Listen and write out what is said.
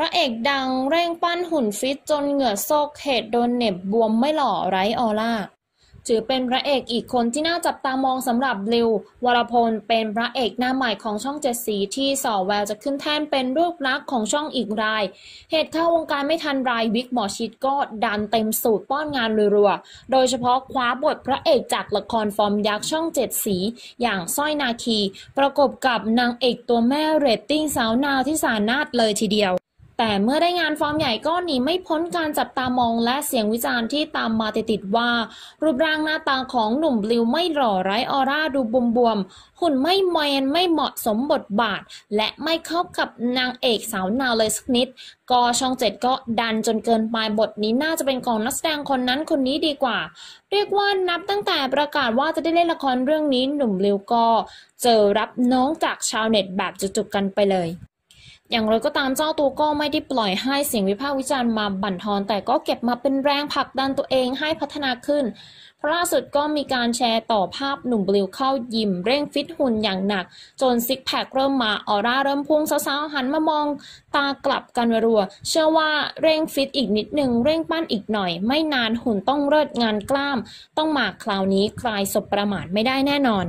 พระเอกดังเร่งปั้นหุ่นฟิตจนเหงื่อโซกเหตุโดนเน็บบวมไม่หล่อไร้ออร่าถือเป็นพระเอกอีกคนที่น่าจับตามองสำหรับริววรพลเป็นพระเอกหน้าใหม่ของช่องเจ็ดสีที่สอแววจะขึ้นแท่นเป็นรูปลักษณ์ของช่องอีกราย เหตุเข้าวงการไม่ทันราย วิกหมอชิดก็ดันเต็มสูตรป้อนงานรัวๆโดยเฉพาะคว้าบทพระเอกจากละครฟอร์มยักษ์ช่องเจ็ดสีอย่างสร้อยนาคีประกบกับนางเอกตัวแม่เรตติ้งสาวนาวที่สานาดเลยทีเดียวแต่เมื่อได้งานฟอร์มใหญ่ก็หนีไม่พ้นการจับตามองและเสียงวิจารณ์ที่ตามมาติดๆว่า รูปร่างหน้าตาของหนุ่มบลิวไม่หล่อไร้ออร่าดูบวมๆหุ่นไม่เมนไม่เหมาะสมบทบาท และไม่เข้ากับนางเอกสาวนาวเลยสักนิด ก็ช่องเจ็ดก็ดันจนเกินไปบทนี้น่าจะเป็นของนักแสดงคนนั้นคนนี้ดีกว่า เรียกว่านับตั้งแต่ประกาศว่าจะได้เล่นละครเรื่องนี้หนุ่มบลิวก็ เจอรับน้องจากชาวเน็ตแบบจุกๆกันไปเลยอย่างไรก็ตามเจ้าตัวก็ไม่ได้ปล่อยให้เสียงวิพากษ์วิจารณ์มาบั่นทอนแต่ก็เก็บมาเป็นแรงผลักดันตัวเองให้พัฒนาขึ้นเพราะล่าสุดก็มีการแชร์ต่อภาพหนุ่มบลิวเข้ายิมเร่งฟิตหุ่นอย่างหนัก จนซิกแพคเริ่มมา ออร่าเริ่มพุ่งสาวๆหันมามองตากลับกันรัว เชื่อว่าเร่งฟิตอีกนิดหนึ่งเร่งปั้นอีกหน่อย ไม่นานหุ่นต้องเลิศงานกล้าม ต้องมาคราวนี้ใครสบประมาทไม่ได้แน่นอน